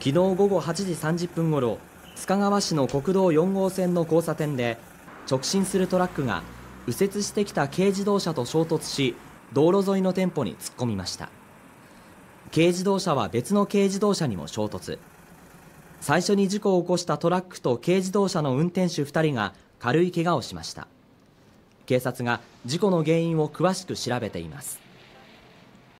昨日午後8時30分ごろ須賀川市の国道4号線の交差点で直進するトラックが右折してきた軽自動車と衝突し道路沿いの店舗に突っ込みました軽自動車は別の軽自動車にも衝突最初に事故を起こしたトラックと軽自動車の運転手2人が軽い怪我をしました警察が事故の原因を詳しく調べています